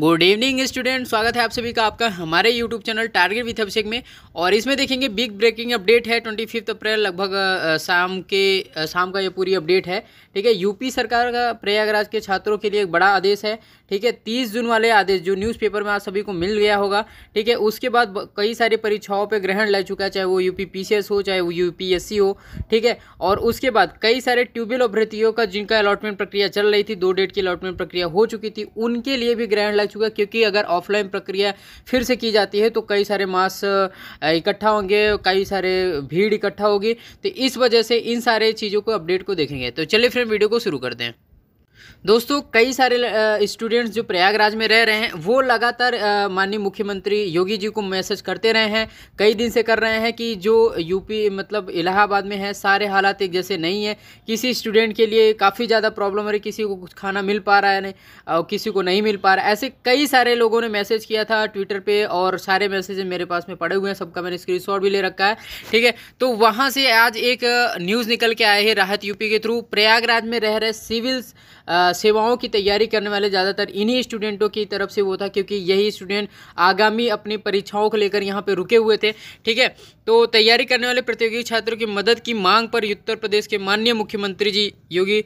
good evening student स्वागत है आप सभी का आपका हमारे YouTube channel target with Abhishek में और इसमें देखेंगे बिग ब्रेकिंग अपडेट है ट्वेंटी फिफ्थ अप्रैल लगभग शाम के शाम का ये पूरी अपडेट है ठीक है यूपी सरकार का प्रयागराज के छात्रों के लिए एक बड़ा आदेश है ठीक है तीस जून वाले आदेश जो न्यूज़पेपर में आप सभी को मिल गया होगा ठीक है उसके बाद कई सारी परीक्षाओं पर ग्रहण लग चुका है चाहे वो यू पी हो चाहे वो यू हो ठीक है और उसके बाद कई सारे ट्यूबवेल अभ्यर्थियों का जिनका अलॉटमेंट प्रक्रिया चल रही थी दो डेट की अलॉटमेंट प्रक्रिया हो चुकी थी उनके लिए भी ग्रहण चुका क्योंकि अगर ऑफलाइन प्रक्रिया फिर से की जाती है तो कई सारे मास इकट्ठा होंगे कई सारे भीड़ इकट्ठा होगी तो इस वजह से इन सारे चीज़ों को अपडेट को देखेंगे तो चलिए फिर वीडियो को शुरू करते हैं दोस्तों कई सारे स्टूडेंट्स जो प्रयागराज में रह रहे हैं वो लगातार माननीय मुख्यमंत्री योगी जी को मैसेज करते रहे हैं कई दिन से कर रहे हैं कि जो यूपी मतलब इलाहाबाद में है सारे हालात एक जैसे नहीं है किसी स्टूडेंट के लिए काफ़ी ज़्यादा प्रॉब्लम है किसी को कुछ खाना मिल पा रहा है नहीं और किसी को नहीं मिल पा रहा है ऐसे कई सारे लोगों ने मैसेज किया था ट्विटर पर और सारे मैसेज मेरे पास में पड़े हुए हैं सबका मैंने स्क्रीन भी ले रखा है ठीक है तो वहाँ से आज एक न्यूज़ निकल के आए है राहत यूपी के थ्रू प्रयागराज में रह रहे सिविल्स सेवाओं की तैयारी करने वाले ज़्यादातर इन्हीं स्टूडेंटों की तरफ से वो था क्योंकि यही स्टूडेंट आगामी अपनी परीक्षाओं को लेकर यहाँ पर रुके हुए थे ठीक है तो तैयारी करने वाले प्रतियोगी छात्रों की मदद की मांग पर उत्तर प्रदेश के माननीय मुख्यमंत्री जी योगी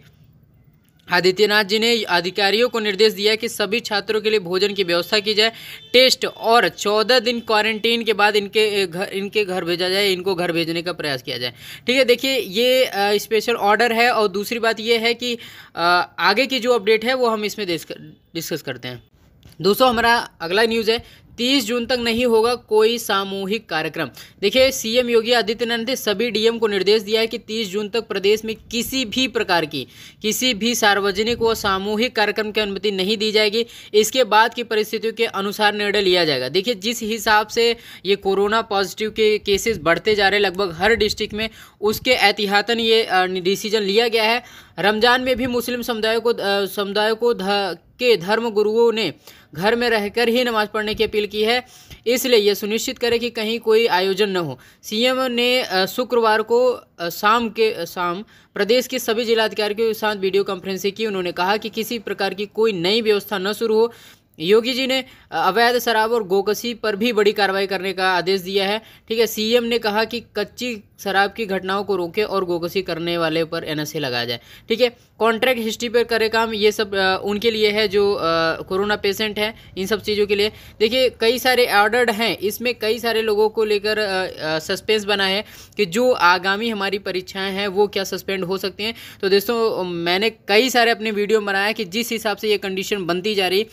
आदित्यनाथ जी ने अधिकारियों को निर्देश दिया कि सभी छात्रों के लिए भोजन की व्यवस्था की जाए टेस्ट और चौदह दिन क्वारंटीन के बाद इनके घर इनके घर भेजा जाए इनको घर भेजने का प्रयास किया जाए ठीक है देखिए ये स्पेशल ऑर्डर है और दूसरी बात ये है कि आगे की जो अपडेट है वो हम इसमें डिस्कस करते हैं दोस्तों हमारा अगला न्यूज़ है तीस जून तक नहीं होगा कोई सामूहिक कार्यक्रम देखिए सीएम योगी आदित्यनाथ ने सभी डीएम को निर्देश दिया है कि तीस जून तक प्रदेश में किसी भी प्रकार की किसी भी सार्वजनिक व सामूहिक कार्यक्रम की अनुमति नहीं दी जाएगी इसके बाद की परिस्थितियों के अनुसार निर्णय लिया जाएगा देखिए जिस हिसाब से ये कोरोना पॉजिटिव के केसेस बढ़ते जा रहे लगभग हर डिस्ट्रिक्ट में उसके एहतियातन ये डिसीजन लिया गया है रमजान में भी मुस्लिम समुदाय को समुदाय को के धर्म गुरुओं ने घर में रहकर ही नमाज पढ़ने की अपील की है इसलिए यह सुनिश्चित करें कि कहीं कोई आयोजन न हो सीएम ने शुक्रवार को शाम के शाम प्रदेश के सभी जिलाधिकारियों के साथ वीडियो कॉन्फ्रेंसिंग की उन्होंने कहा कि किसी प्रकार की कोई नई व्यवस्था न शुरू हो योगी जी ने अवैध शराब और गोकसी पर भी बड़ी कार्रवाई करने का आदेश दिया है ठीक है सीएम ने कहा कि कच्ची शराब की घटनाओं को रोके और गोकसी करने वाले पर एनएसए लगाया जाए ठीक है कॉन्ट्रैक्ट हिस्ट्री पर करे काम ये सब आ, उनके लिए है जो कोरोना पेशेंट है इन सब चीज़ों के लिए देखिए कई सारे ऑर्डर्ड हैं इसमें कई सारे लोगों को लेकर सस्पेंस बना है कि जो आगामी हमारी परीक्षाएँ हैं वो क्या सस्पेंड हो सकती हैं तो दोस्तों मैंने कई सारे अपने वीडियो बनाया कि जिस हिसाब से ये कंडीशन बनती जा रही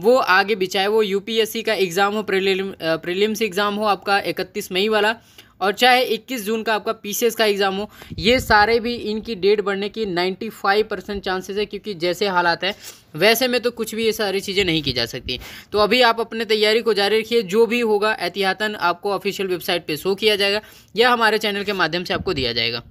वो आगे भी चाहे वो यू का एग्ज़ाम हो प्रिलिम प्रिलिम्स एग्ज़ाम हो आपका इकतीस मई वाला और चाहे 21 जून का आपका पी का एग्ज़ाम हो ये सारे भी इनकी डेट बढ़ने की 95 परसेंट चांसेस है क्योंकि जैसे हालात है वैसे में तो कुछ भी ये सारी चीज़ें नहीं की जा सकती तो अभी आप अपने तैयारी को जारी रखिए जो भी होगा एहतियातन आपको ऑफिशियल वेबसाइट पे शो किया जाएगा या हमारे चैनल के माध्यम से आपको दिया जाएगा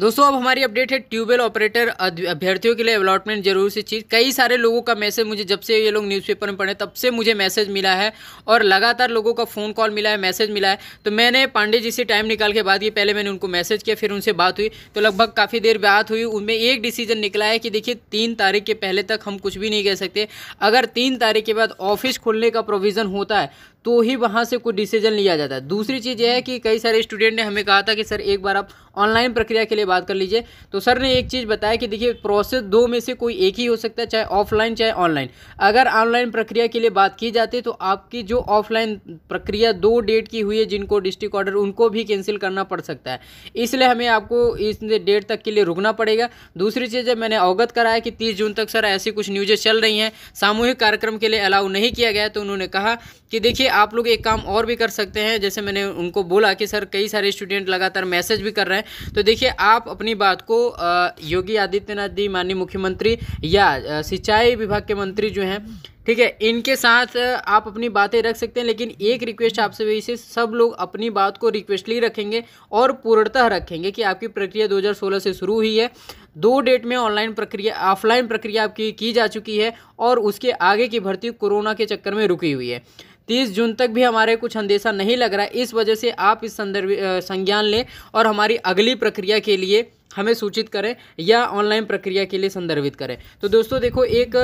दोस्तों अब हमारी अपडेट है ट्यूबवेल ऑपरेटर अभ्यर्थियों के लिए अलॉटमेंट जरूर सी चीज़ कई सारे लोगों का मैसेज मुझे जब से ये लोग न्यूज़पेपर में पढ़े तब से मुझे मैसेज मिला है और लगातार लोगों का फ़ोन कॉल मिला है मैसेज मिला है तो मैंने पांडे जी से टाइम निकाल के बाद ये पहले मैंने उनको मैसेज किया फिर उनसे बात हुई तो लगभग काफ़ी देर बात हुई उनमें एक डिसीजन निकला है कि देखिए तीन तारीख के पहले तक हम कुछ भी नहीं कह सकते अगर तीन तारीख के बाद ऑफिस खोलने का प्रोविज़न होता है तो ही वहाँ से कोई डिसीजन लिया जाता है दूसरी चीज़ यह है कि कई सारे स्टूडेंट ने हमें कहा था कि सर एक बार आप ऑनलाइन प्रक्रिया के लिए बात कर लीजिए तो सर ने एक चीज़ बताया कि देखिए प्रोसेस दो में से कोई एक ही हो सकता है चाहे ऑफलाइन चाहे ऑनलाइन अगर ऑनलाइन प्रक्रिया के लिए बात की जाती तो आपकी जो ऑफलाइन प्रक्रिया दो डेट की हुई है जिनको डिस्ट्रिक्ट ऑर्डर उनको भी कैंसिल करना पड़ सकता है इसलिए हमें आपको इस डेट तक के लिए रुकना पड़ेगा दूसरी चीज़ मैंने अवगत कराया कि तीस जून तक सर ऐसी कुछ न्यूज़ें चल रही हैं सामूहिक कार्यक्रम के लिए अलाउ नहीं किया गया तो उन्होंने कहा कि देखिए आप लोग एक काम और भी कर सकते हैं जैसे मैंने उनको बोला कि सर कई सारे स्टूडेंट लगातार मैसेज भी कर रहे हैं तो देखिए आप अपनी बात को योगी आदित्यनाथ जी माननीय मुख्यमंत्री या सिंचाई विभाग के मंत्री जो हैं ठीक है इनके साथ आप अपनी बातें रख सकते हैं लेकिन एक रिक्वेस्ट आपसे इसे सब लोग अपनी बात को रिक्वेस्टली रखेंगे और पूर्णतः रखेंगे कि आपकी प्रक्रिया 2016 से शुरू हुई है दो डेट में ऑनलाइन प्रक्रिया ऑफलाइन प्रक्रिया आपकी की जा चुकी है और उसके आगे की भर्ती कोरोना के चक्कर में रुकी हुई है तीस जून तक भी हमारे कुछ अंदेशा नहीं लग रहा है इस वजह से आप इस संदर्भ संज्ञान लें और हमारी अगली प्रक्रिया के लिए हमें सूचित करें या ऑनलाइन प्रक्रिया के लिए संदर्भित करें तो दोस्तों देखो एक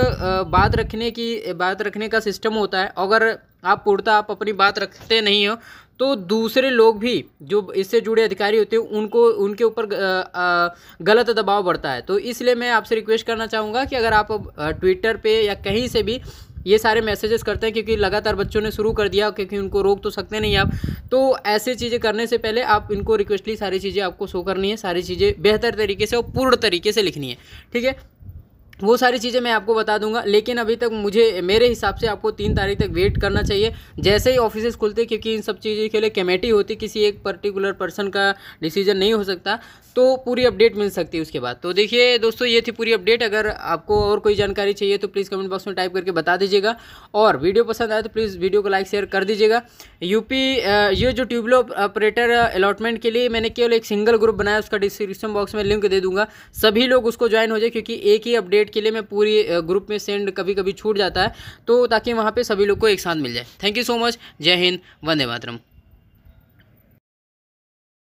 बात रखने की बात रखने का सिस्टम होता है अगर आप पूर्णता आप अपनी बात रखते नहीं हो तो दूसरे लोग भी जो इससे जुड़े अधिकारी होते हैं उनको उनके ऊपर गलत दबाव बढ़ता है तो इसलिए मैं आपसे रिक्वेस्ट करना चाहूँगा कि अगर आप ट्विटर पे या कहीं से भी ये सारे मैसेजेस करते हैं क्योंकि लगातार बच्चों ने शुरू कर दिया क्योंकि उनको रोक तो सकते नहीं आप तो ऐसे चीज़ें करने से पहले आप इनको रिक्वेस्टली सारी चीज़ें आपको शो करनी है सारी चीज़ें बेहतर तरीके से और पूर्ण तरीके से लिखनी है ठीक है वो सारी चीज़ें मैं आपको बता दूंगा लेकिन अभी तक मुझे मेरे हिसाब से आपको तीन तारीख तक वेट करना चाहिए जैसे ही ऑफिस खुलते क्योंकि इन सब चीज़ों के लिए कमेटी होती किसी एक पर्टिकुलर पर्सन का डिसीजन नहीं हो सकता तो पूरी अपडेट मिल सकती है उसके बाद तो देखिए दोस्तों ये थी पूरी अपडेट अगर आपको और कोई जानकारी चाहिए तो प्लीज़ कमेंट बॉक्स में टाइप करके बता दीजिएगा और वीडियो पसंद आए तो प्लीज़ वीडियो को लाइक शेयर कर दीजिएगा यूपी ये जो ट्यूबलो ऑपरेटर अलॉटमेंट के लिए मैंने केवल एक सिंगल ग्रुप बनाया उसका डिस्क्रिप्शन बॉक्स में लिंक दे दूंगा सभी लोग उसको ज्वाइन हो जाए क्योंकि एक ही अपडेट अपडेट के लिए मैं पूरी ग्रुप में सेंड कभी कभी छूट जाता है तो ताकि वहाँ पर सभी लोग को एक साथ मिल जाए थैंक यू सो मच जय हिंद वंदे मातरम